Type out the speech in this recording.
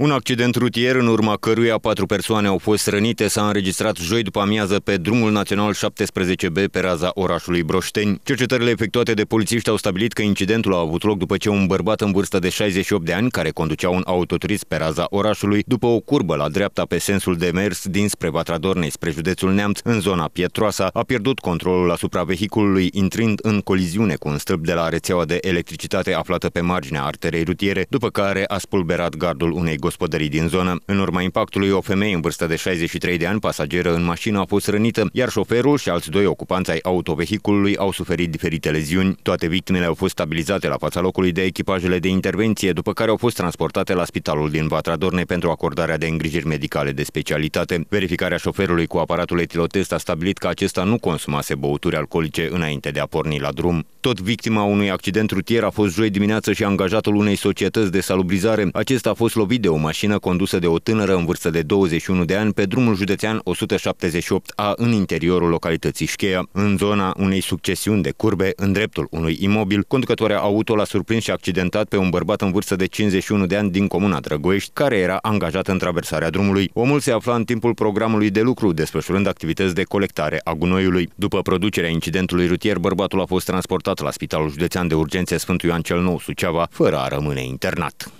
Un accident rutier în urma căruia patru persoane au fost rănite s-a înregistrat joi după amiază pe drumul național 17B pe raza orașului Broșteni. Cercetările efectuate de polițiști au stabilit că incidentul a avut loc după ce un bărbat în vârstă de 68 de ani, care conducea un autoturism pe raza orașului, după o curbă la dreapta pe sensul de mers dinspre Vatra Dornei spre județul Neamț, în zona Pietroasa, a pierdut controlul asupra vehiculului, intrând în coliziune cu un stâlp de la rețeaua de electricitate aflată pe marginea arterei rutiere, după care a spulberat gardul unei gospodării din zonă. În urma impactului, o femeie în vârstă de 63 de ani, pasageră în mașină, a fost rănită, iar șoferul și alți doi ocupanți ai autovehiculului au suferit diferite leziuni. Toate victimele au fost stabilizate la fața locului de echipajele de intervenție, după care au fost transportate la spitalul din Vatra Dorne pentru acordarea de îngrijiri medicale de specialitate. Verificarea șoferului cu aparatul etilotest a stabilit că acesta nu consumase băuturi alcoolice înainte de a porni la drum. Tot victima unui accident rutier a fost joi dimineață și angajatul unei societăți de salubrizare. Acesta a fost lovit de o mașină condusă de o tânără în vârstă de 21 de ani pe drumul județean 178A în interiorul localității Șcheia, în zona unei succesiuni de curbe în dreptul unui imobil. Conducătoarea auto l-a surprins și accidentat pe un bărbat în vârstă de 51 de ani din comuna Drăgoiești, care era angajat în traversarea drumului. Omul se afla în timpul programului de lucru, desfășurând activități de colectare a gunoiului. După producerea incidentului rutier, bărbatul a fost transportat la Spitalul Județean de Urgențe Sfântul Ioan cel Nou Suceava, fără a rămâne internat.